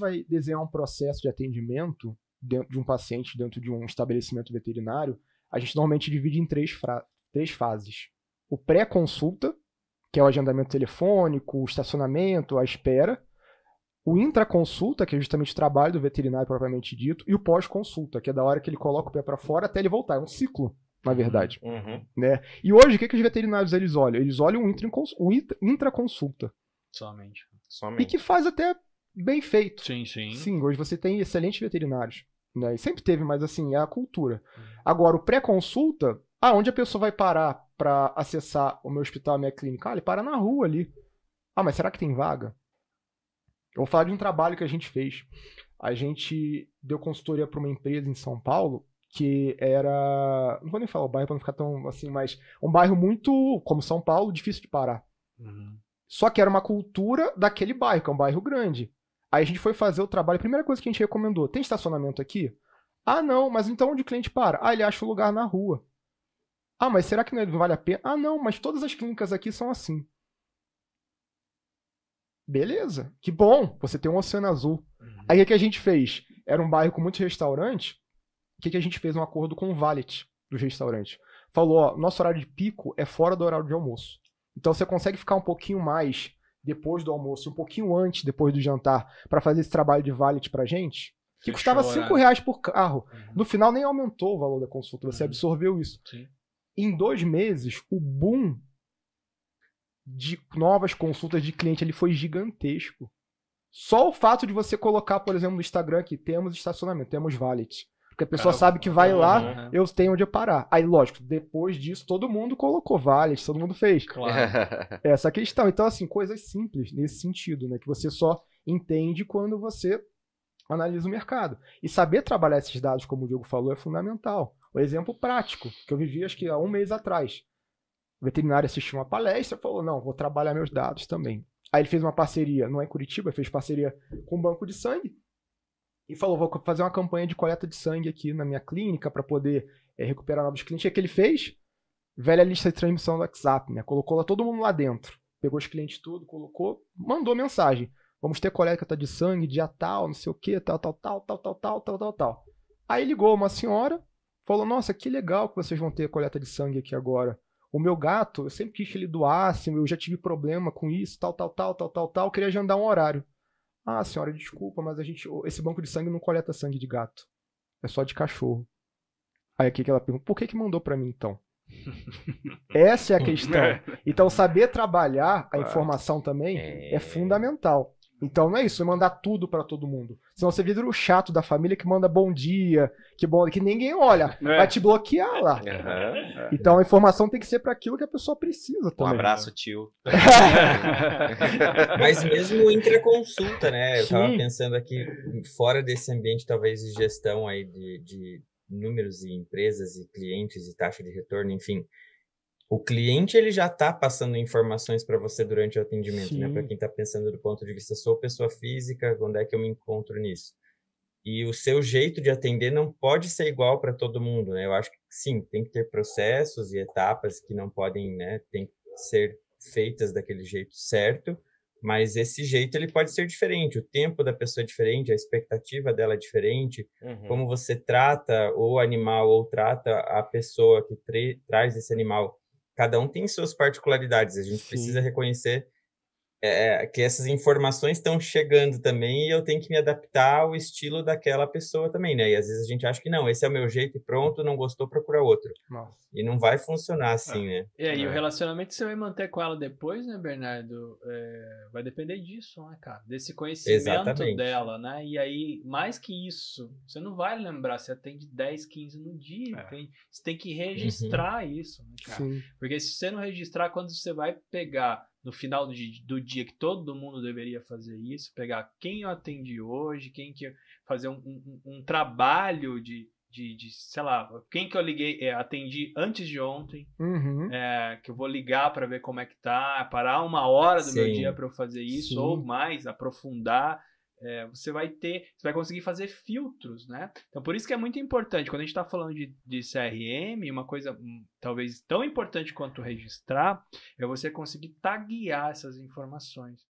vai desenhar um processo de atendimento de um paciente dentro de um estabelecimento veterinário, a gente normalmente divide em três, três fases. O pré-consulta, que é o agendamento telefônico, o estacionamento, a espera. O intraconsulta, que é justamente o trabalho do veterinário propriamente dito, e o pós-consulta, que é da hora que ele coloca o pé para fora até ele voltar. É um ciclo, na verdade. Uhum. uhum. Né? E hoje, o que, que os veterinários eles olham? Eles olham o intraconsulta. Intra Somente. Somente. E que faz até bem feito. Sim, sim. Sim, hoje você tem excelentes veterinários. Né? E sempre teve, mas assim, é a cultura. Agora, o pré-consulta, aonde a pessoa vai parar para acessar o meu hospital, a minha clínica? Ah, ele para na rua ali. Ah, mas será que tem vaga? Eu vou falar de um trabalho que a gente fez. A gente deu consultoria para uma empresa em São Paulo que era. Não vou nem falar o bairro para não ficar tão assim, mas um bairro muito, como São Paulo, difícil de parar. Uhum. Só que era uma cultura daquele bairro, que é um bairro grande. Aí a gente foi fazer o trabalho, a primeira coisa que a gente recomendou, tem estacionamento aqui? Ah, não, mas então onde o cliente para? Ah, ele acha o lugar na rua. Ah, mas será que não é, vale a pena? Ah, não, mas todas as clínicas aqui são assim. Beleza, que bom, você tem um oceano azul. Uhum. Aí o que a gente fez? Era um bairro com muitos restaurantes. O que a gente fez? Um acordo com o valet dos restaurantes. Falou, ó, nosso horário de pico é fora do horário de almoço. Então você consegue ficar um pouquinho mais depois do almoço, um pouquinho antes, depois do jantar, para fazer esse trabalho de valet pra gente, que Fechou custava 5 reais por carro. Uhum. No final nem aumentou o valor da consulta, você uhum. absorveu isso. Sim. Em dois meses, o boom de novas consultas de cliente ele foi gigantesco. Só o fato de você colocar, por exemplo, no Instagram que temos estacionamento, temos valet. Porque a pessoa Cara, sabe que vai lá, né? eu tenho onde eu parar. Aí, lógico, depois disso, todo mundo colocou vales, todo mundo fez. Claro. Essa é questão. Então, assim, coisas simples nesse sentido, né? Que você só entende quando você analisa o mercado. E saber trabalhar esses dados, como o Diogo falou, é fundamental. O um exemplo prático, que eu vivi acho que há um mês atrás. O veterinário assistiu uma palestra e falou: não, vou trabalhar meus dados também. Aí ele fez uma parceria, não é em Curitiba, fez parceria com o um banco de sangue e falou: vou fazer uma campanha de coleta de sangue aqui na minha clínica para poder é, recuperar novos clientes. O que ele fez? Velha lista de transmissão do WhatsApp, né? Colocou lá todo mundo lá dentro. Pegou os clientes tudo, colocou, mandou mensagem. Vamos ter coleta de sangue, dia tal, não sei o que, tal, tal, tal, tal, tal, tal, tal, tal, tal. Aí ligou uma senhora, falou: Nossa, que legal que vocês vão ter coleta de sangue aqui agora. O meu gato, eu sempre quis que ele doasse, eu já tive problema com isso, tal, tal, tal, tal, tal, tal, queria agendar um horário. Ah, senhora, desculpa, mas a gente, esse banco de sangue não coleta sangue de gato. É só de cachorro. Aí aqui que ela pergunta, por que que mandou para mim então? Essa é a questão. É. Então saber trabalhar a informação também é, é fundamental. Então não é isso, é mandar tudo para todo mundo. Senão você vira o chato da família que manda bom dia, que bom, que ninguém olha, é. vai te bloquear lá. Uhum. Então a informação tem que ser para aquilo que a pessoa precisa também. Um abraço, tio. Mas mesmo entre a consulta, né? Eu Sim. tava pensando aqui, fora desse ambiente talvez de gestão aí de, de números e empresas e clientes e taxa de retorno, enfim o cliente ele já está passando informações para você durante o atendimento, né? Sim. né? Para quem está pensando do ponto de vista, sou pessoa física, onde é que eu me encontro nisso? E o seu jeito de atender não pode ser igual para todo mundo, né? Eu acho que sim, tem que ter processos e etapas que não podem, né? Tem que ser feitas daquele jeito certo, mas esse jeito ele pode ser diferente, o tempo da pessoa é diferente, a expectativa dela é diferente, uhum. como você trata o animal ou trata a pessoa que traz esse animal Cada um tem suas particularidades, a gente Sim. precisa reconhecer é, é, que essas informações estão chegando também e eu tenho que me adaptar ao estilo daquela pessoa também, né? E às vezes a gente acha que não, esse é o meu jeito e pronto, não gostou, procura outro. Nossa. E não vai funcionar ah. assim, ah. né? E aí, é. o relacionamento você vai manter com ela depois, né, Bernardo? É, vai depender disso, né, cara? Desse conhecimento Exatamente. dela, né? E aí, mais que isso, você não vai lembrar, você atende 10, 15 no dia, é. tem, você tem que uhum. registrar uhum. isso, né, cara? Sim. Porque se você não registrar, quando você vai pegar no final do, do, dia que todo mundo deveria fazer isso, pegar quem eu atendi hoje, quem que fazer um, um, um trabalho de, de, de, sei lá, quem que eu liguei, é, atendi antes de ontem, uhum. é, que eu vou ligar para ver como é que tá, parar uma hora do Sim. meu dia para eu fazer isso Sim. ou mais, aprofundar é, você vai ter, você vai conseguir fazer filtros, né? Então, por isso que é muito importante, quando a gente está falando de, de CRM, uma coisa hum, talvez tão importante quanto registrar, é você conseguir taguear essas informações.